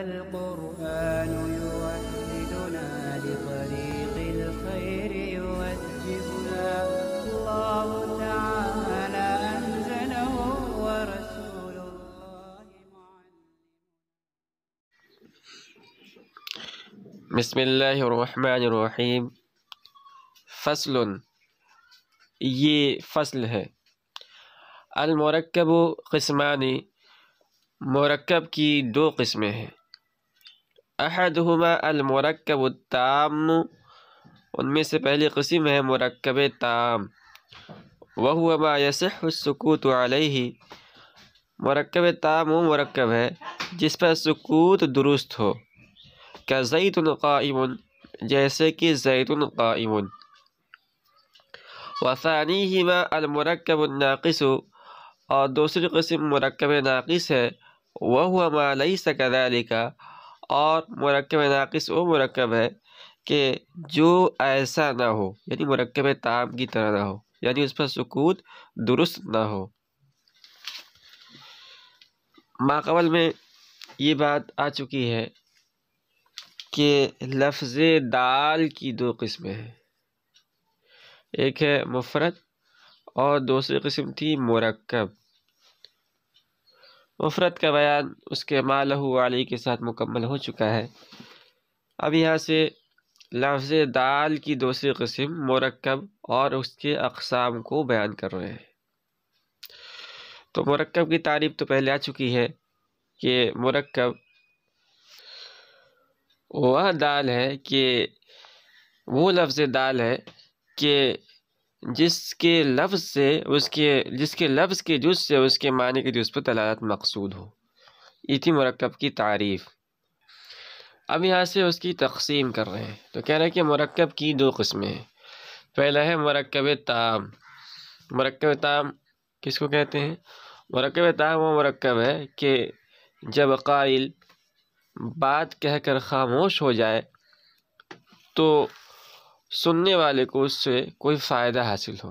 القرآن يوحدنا لطريق الخير يوجهنا الله تعالى أنزله ورسول الله معلم بسم الله الرحمن الرحيم فصل ये فصل ہے अलमरकब क़स्मानी मरकब کی دو قسمیں ہیں أحدهما المركب التام ان میں سے پہلی قسم ہے مرکب تام وهو ما يصح السكوت عليه مركب تام وہ مرکب ہے جس پر سکوت درست ہو كزيت قائم جیسے کہ زيت قائم وثانيهما المركب الناقص اور دوسری قسم مرکب ناقص ہے وهو ما ليس كذلك اور مرکب ناقص وہ مرکب ہے کہ جو ایسا نہ ہو یعنی مرکب تام کی طرح نہ ہو یعنی اس پر سکوت درست نہ ہو ماقبل میں یہ بات آ چکی ہے کہ لفظ دال کی دو قسمیں ہیں ایک ہے مفرد اور دوسری قسم تھی مرکب مفرد کا بیان اس کے مالہ علی کے ساتھ مکمل ہو چکا ہے اب یہاں سے لفظ دال کی دوسری قسم مرکب اور اس کے اقسام کو بیان کر رہے ہیں تو مرکب کی تعریف تو پہلے آ چکی ہے کہ مرکب وہ دال ہے کہ وہ لفظ دال ہے کہ جس کے لفظ سے اس کے جس کے لفظ کے جز سے اس کے معنی کے جز پر دلالت مقصود ہو یہ تھی مرکب کی تعریف اب یہاں سے اس کی تقسیم کر رہے ہیں تو کہہ رہے ہیں کہ مرکب کی دو قسمیں ہیں پہلا ہے مرکب تام مرکب تام کس کو کہتے ہیں مرکب تام وہ مرکب ہے کہ جب قائل بات کہہ کر خاموش ہو جائے تو سننے والے کو اس سے کوئی فائدہ حاصل ہو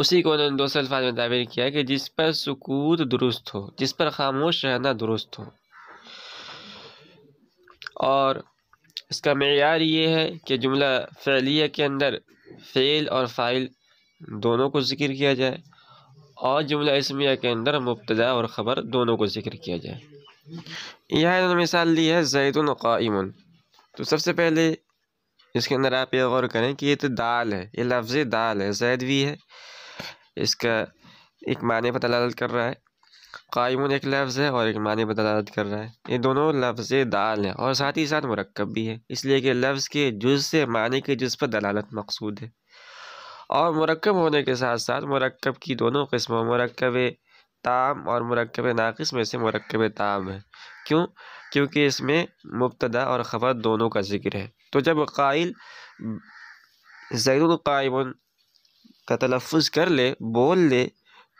اسی کو انہوں نے دوسرے الفاظ میں تعبیر کیا کہ جس پر سکوت درست ہو جس پر خاموش رہنا درست ہو اور اس کا معیار یہ ہے کہ جملہ فعلیہ کے اندر فعل اور فائل دونوں کو ذکر کیا جائے اور جملہ اسمیہ کے اندر مبتدا اور خبر دونوں کو ذکر کیا جائے یہاں مثال لی ہے زید القائم تو سب سے پہلے اس کے اندر آپ یہ غور کریں کہ یہ تو دال ہے یہ لفظ دال ہے زید بھی ہے اس کا ایک معنی پر دلالت کر رہا ہے قائمون ایک لفظ ہے اور ایک معنی پر دلالت کر رہا ہے یہ دونوں لفظ دال ہیں اور ساتھ ہی ساتھ مرکب بھی ہے اس لیے کہ لفظ کے جز سے معنی کے جز پر دلالت مقصود ہے اور مرکب ہونے کے ساتھ ساتھ مرکب کی دونوں قسموں مرکب تام اور مرکب ناقص میں سے مرکب تام ہے کیوں کیونکہ اس میں مبتدا اور خبر دونوں کا ذکر ہے تو جب قائل زید القائم کا تلفظ کر لے بول لے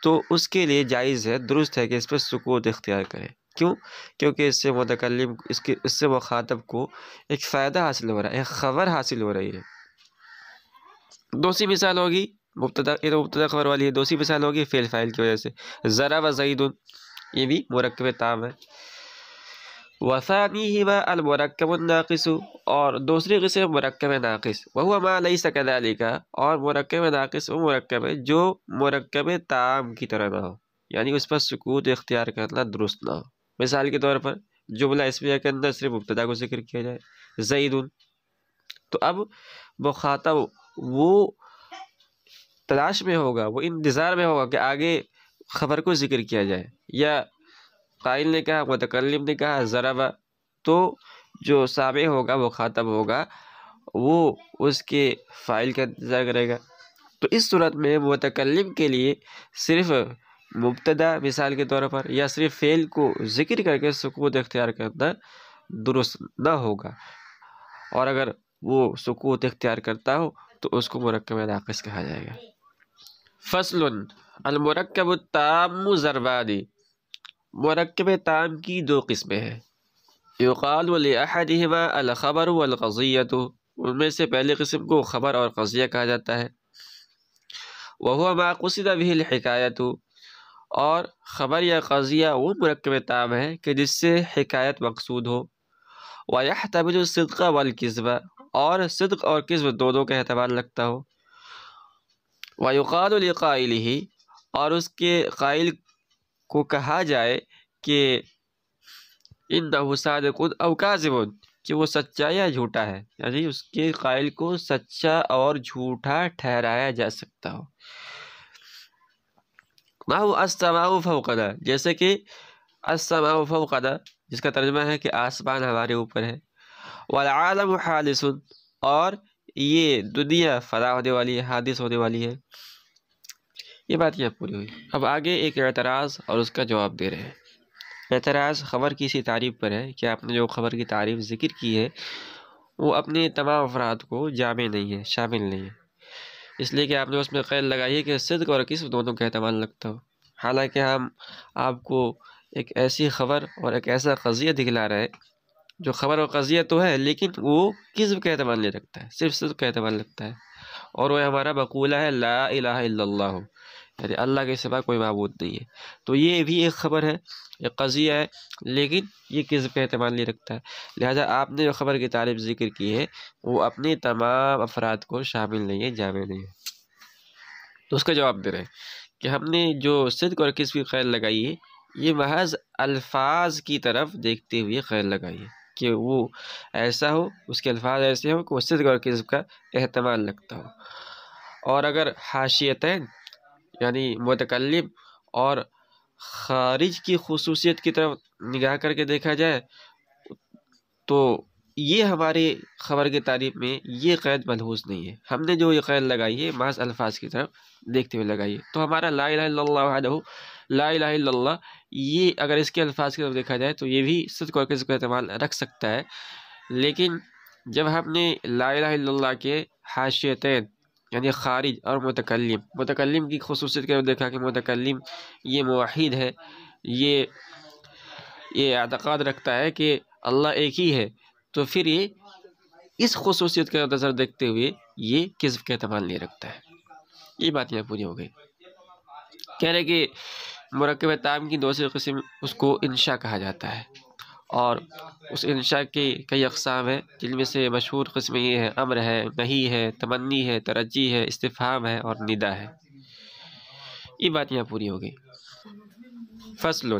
تو اس کے لیے جائز ہے درست ہے کہ اس پر سکوت اختیار کرے کیوں کیونکہ اس سے متکلم اس کے اس سے مخاطب کو ایک فائدہ حاصل ہو رہا ہے ایک خبر حاصل ہو رہی ہے دوسری مثال ہوگی تو مبتدا خبر والی ہے دوسری مثال ہوگی فیل فائل کی وجہ سے ذرا و زعید یہ بھی مرکب تام ہے وسانی ہی با المرکب الناقص اور دوسری قسم مرکب ناقص وہ ما علی سکا اور مرکب ناقص وہ مرکب ہے جو مرکب تعام کی طرح نہ ہو یعنی اس پر سکوت اختیار کرنا درست نہ ہو مثال کے طور پر جملہ اسمیہ کے اندر صرف مبتدا کو ذکر کیا جائے ضعید تو اب مخاطب وہ تلاش میں ہوگا وہ انتظار میں ہوگا کہ آگے خبر کو ذکر کیا جائے یا قائل نے کہا متکلم نے کہا ضرب تو جو سامع ہوگا وہ خاتم ہوگا وہ اس کے فائل کا انتظار کرے گا تو اس صورت میں متکلم کے لیے صرف مبتدا مثال کے طور پر یا صرف فعل کو ذکر کر کے سکوت اختیار کرنا درست نہ ہوگا اور اگر وہ سکوت اختیار کرتا ہو تو اس کو مرکب ناقص کہا جائے گا فصل المرکب التام ضربادی مرکب تام کی دو قسمیں ہیں یقال ولیما الخبر القضیت ان میں سے پہلے قسم کو خبر اور قضیہ کہا جاتا ہے وہ ما قصد به الحکایت اور خبر یا قضیہ وہ مرکب تام ہے کہ جس سے حکایت مقصود ہو ویحتمل الصدق الصدقہ اور صدق اور قصب دونوں کا اعتبار لگتا ہو القائل ہی اور اس کے قائل کو کہا جائے کہ ان نوساد کہ وہ سچا یا جھوٹا ہے یعنی اس کے قائل کو سچا اور جھوٹا ٹھہرایا جا سکتا ہو ماہو اسماء فوقنا فوقدا جیسے کہ استما فوقنا جس کا ترجمہ ہے کہ آسمان ہمارے اوپر ہے والعالم حادث اور یہ دنیا فنا ہونے والی ہے حادث ہونے والی ہے یہ بات یہ پوری ہوئی اب آگے ایک اعتراض اور اس کا جواب دے رہے ہیں اعتراض خبر کی اسی تعریف پر ہے کہ آپ نے جو خبر کی تعریف ذکر کی ہے وہ اپنے تمام افراد کو جامع نہیں ہے شامل نہیں ہے اس لیے کہ آپ نے اس میں قید لگائی ہے کہ صدق اور قسم دونوں کا اعتماد لگتا ہو حالانکہ ہم آپ کو ایک ایسی خبر اور ایک ایسا قضیہ دکھلا رہے ہے جو خبر اور قضیہ تو ہے لیکن وہ قسم کا اعتماد نہیں رکھتا ہے صرف صدق کا اعتماد لگتا ہے اور وہ ہمارا بقولہ ہے لا الہ الا اللہ ہو یعنی اللہ کے سوا کوئی معبود نہیں ہے تو یہ بھی ایک خبر ہے یہ قضیہ ہے لیکن یہ کس پہ اعتماد نہیں رکھتا ہے لہٰذا آپ نے جو خبر کی تعریف ذکر کی ہے وہ اپنے تمام افراد کو شامل نہیں ہے جامع نہیں ہے تو اس کا جواب دے رہے ہیں کہ ہم نے جو صدق اور کس کی خیر لگائی ہے یہ محض الفاظ کی طرف دیکھتے ہوئے خیر لگائی ہے کہ وہ ایسا ہو اس کے الفاظ ایسے ہوں کہ وہ صدق اور کذب کا احتمال لگتا ہو اور اگر حاشیتین یعنی متکلم اور خارج کی خصوصیت کی طرف نگاہ کر کے دیکھا جائے تو یہ ہماری خبر کی تعریف میں یہ قید ملحوظ نہیں ہے ہم نے جو یہ قید لگائی ہے معاذ الفاظ کی طرف دیکھتے ہوئے لگائی ہے تو ہمارا لا الہ الا اللہ وحدہ لا الہ الا اللہ یہ اگر اس کے الفاظ کی طرف دیکھا جائے تو یہ بھی صدق اور کس کا استعمال رکھ سکتا ہے لیکن جب ہم نے لا الہ الا اللہ کے حاشیتین یعنی خارج اور متکلم متکلم کی خصوصیت کے دیکھا کہ متکلم یہ موحد ہے یہ یہ اعتقاد رکھتا ہے کہ اللہ ایک ہی ہے تو پھر یہ اس خصوصیت کا نظر دیکھتے ہوئے یہ کذب کے اعتبار نہیں رکھتا ہے یہ بات یہاں پوری ہو گئی کہہ رہے کہ مرکب تعام کی دوسری قسم اس کو انشاء کہا جاتا ہے اور اس انشاء کی کئی اقسام ہیں جن میں سے مشہور قسم یہ ہے امر ہے نہی ہے تمنی ہے ترجی ہے استفام ہے اور ندا ہے یہ بات یہاں پوری ہو گئی فصل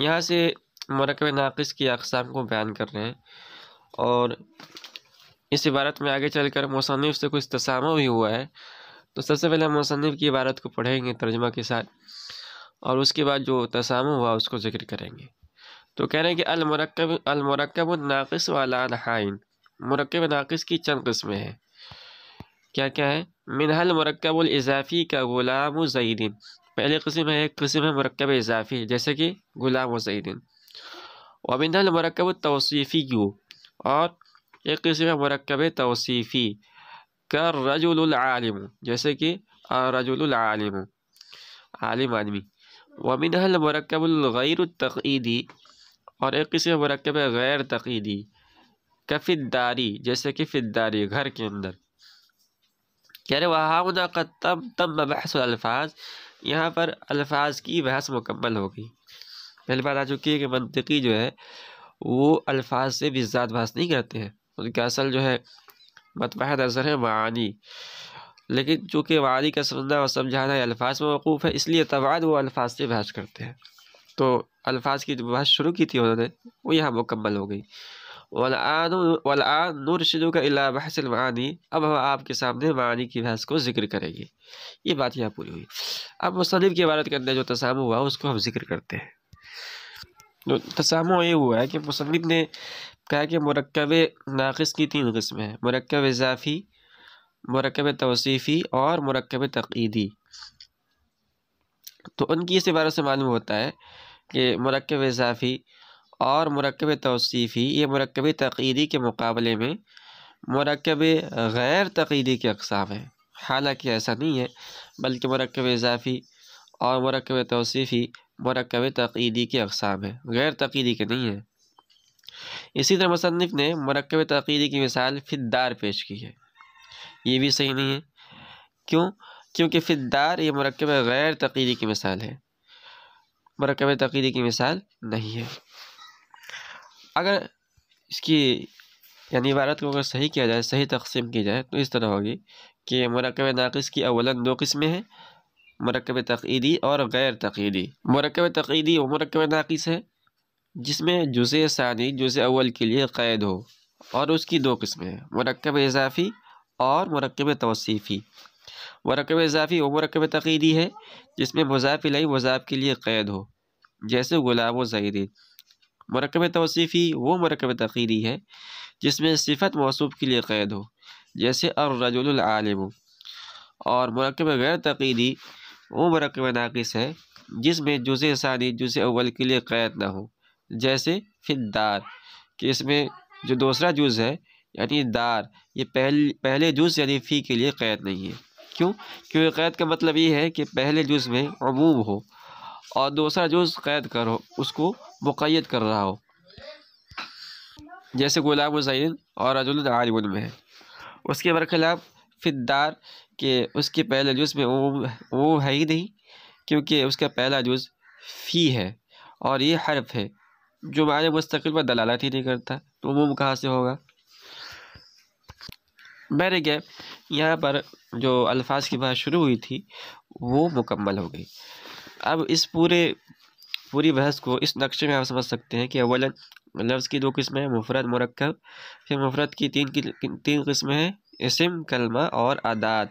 یہاں سے مرکب ناقص کی اقسام کو بیان کر رہے ہیں اور اس عبارت میں آگے چل کر مصنف سے کچھ تسامہ بھی ہوا ہے تو سب سے پہلے ہم مصنف کی عبارت کو پڑھیں گے ترجمہ کے ساتھ اور اس کے بعد جو تسامہ ہوا اس کو ذکر کریں گے تو کہہ رہے ہیں کہ المرکب المرکب الناقص والا الحائن مرکب ناقص کی چند قسمیں ہیں کیا کیا ہے منہ المرکب الاضافی کا غلام و زیدین پہلی قسم ہے ایک قسم ہے مرکب اضافی جیسے کہ غلام و زیدین و منحل المرکب التوصیفی یو اور ایک قسم ہے مرکب توصیفی کا رجل العالم جیسے کہ رجل العالم عالم و وبن المرکب الغیر التقیدی اور ایک قسم مرکب ہے غیر تقینی کفت داری جیسے کہ فداری داری گھر کے اندر کہہ رہے وہاں تم تم بحث الفاظ یہاں پر الفاظ کی بحث مکمل ہو گئی پہلے بات آ چکی ہے کہ منطقی جو ہے وہ الفاظ سے بھی ذات بحث نہیں کرتے ہیں ان کا اصل جو ہے متبحد نظر ہے معانی لیکن چونکہ معانی کا سننا اور سمجھانا یہ الفاظ میں موقوف ہے اس لیے تباد وہ الفاظ سے بحث کرتے ہیں تو الفاظ کی بحث شروع کی تھی انہوں نے وہ یہاں مکمل ہو گئی وَالْآَنُ ولاع إِلَّا بَحْسِ کا اللہ بحث المعانی اب آپ کے سامنے معانی کی بحث کو ذکر کریں گے یہ بات یہاں پوری ہوئی اب مصنف کی عبارت کے اندر جو تصام ہوا اس کو ہم ذکر کرتے ہیں تسامو یہ ہوا ہے کہ مصنف نے کہا کہ مرکب ناقص کی تین قسمیں ہیں مرکب اضافی مرکب توصیفی اور مرکب تقیدی تو ان کی اس عبارت سے معلوم ہوتا ہے کہ مرکب اضافی اور مرکب توصیفی یہ مرکب تقیدی کے مقابلے میں مرکب غیر تقیدی کے اقسام ہیں حالانکہ ایسا نہیں ہے بلکہ مرکب اضافی اور مرکب توصیفی مرکب تقیدی کے اقسام ہیں غیر تقیدی کے نہیں ہیں اسی طرح مصنف نے مرکب تقیدی کی مثال فدار پیش کی ہے یہ بھی صحیح نہیں ہے کیوں کیونکہ فدار یہ مرکب غیر تقیدی کی مثال ہے مرکب تقیدی کی مثال نہیں ہے اگر اس کی یعنی عبارت کو اگر صحیح کیا جائے صحیح تقسیم کی جائے تو اس طرح ہوگی کہ مرکب ناقص کی اولاً دو قسمیں ہیں مرکب تقیدی اور غیر تقیدی مرکب تقیدی وہ مرکب ناقص ہے جس میں جز ثانی جز اول کے لیے قید ہو اور اس کی دو قسمیں ہیں مرکب اضافی اور مرکب توصیفی مرکب اضافی وہ مرکب تقیدی ہے جس میں مضاف لئی مضاف کے لیے قید ہو جیسے غلام و زہرین مرکب توصیفی وہ مرکب تقیری ہے جس میں صفت موصوف کے لیے قید ہو جیسے اور رجول العالم اور مرکب غیر تقیدی وہ مرکب ناقص ہے جس میں جز ثانی جز اول کے لیے قید نہ ہو جیسے پھر دار کہ اس میں جو دوسرا جز ہے یعنی دار یہ پہل پہلے جز یعنی فی کے لیے قید نہیں ہے کیوں کیونکہ قید کا مطلب یہ ہے کہ پہلے جز میں عموم ہو اور دوسرا جز قید کرو اس کو مقید کر رہا ہو جیسے غلام الزین اور رجم میں ہے اس کے برخلاف فدار کہ اس کے پہلے جز میں عموم عموم ہے ہی نہیں کیونکہ اس کا پہلا جز فی ہے اور یہ حرف ہے جو معنی مستقل پر دلالت ہی نہیں کرتا تو عموم کہاں سے ہوگا میرے یہاں پر جو الفاظ کی بحث شروع ہوئی تھی وہ مکمل ہو گئی اب اس پورے پوری بحث کو اس نقشے میں آپ سمجھ سکتے ہیں کہ لفظ کی دو قسمیں ہیں مفرد مرکب پھر مفرد کی تین تین قسمیں ہیں اسم کلمہ اور عداد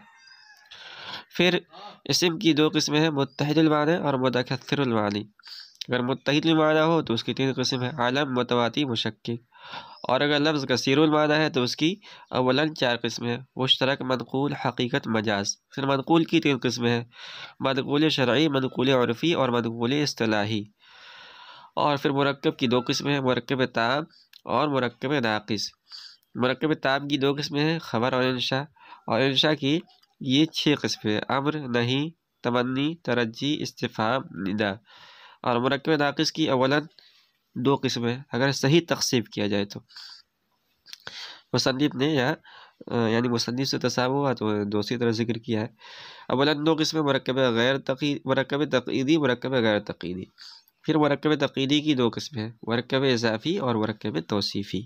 پھر اسم کی دو قسمیں ہیں متحد المعنی اور مدکثر المعنی اگر متحد المعنی ہو تو اس کی تین قسم ہے عالم متواتی مشکک اور اگر لفظ کثیر المعنی ہے تو اس کی اولاً چار قسمیں مشترک منقول حقیقت مجاز پھر منقول کی تین قسم ہیں منقول شرعی منقول عرفی اور منقول اصطلاحی اور پھر مرکب کی دو قسمیں ہیں مرکب تام اور مرکب ناقص مرکب تام کی دو قسمیں ہیں خبر اور انشاء اور انشاء کی یہ چھ قسمیں امر نہیں تمنی ترجی استفام ندا اور مرکب ناقص کی اولاً دو قسم ہے اگر صحیح تقسیم کیا جائے تو مصنف نے یا یعنی مصنف سے تصاب ہوا تو دوسری طرح ذکر کیا ہے اولا دو قسم مرکب غیر تقی مرکب تقیدی مرکب غیر تقیدی پھر مرکب تقیدی کی دو قسمیں مرکب اضافی اور مرکب توصیفی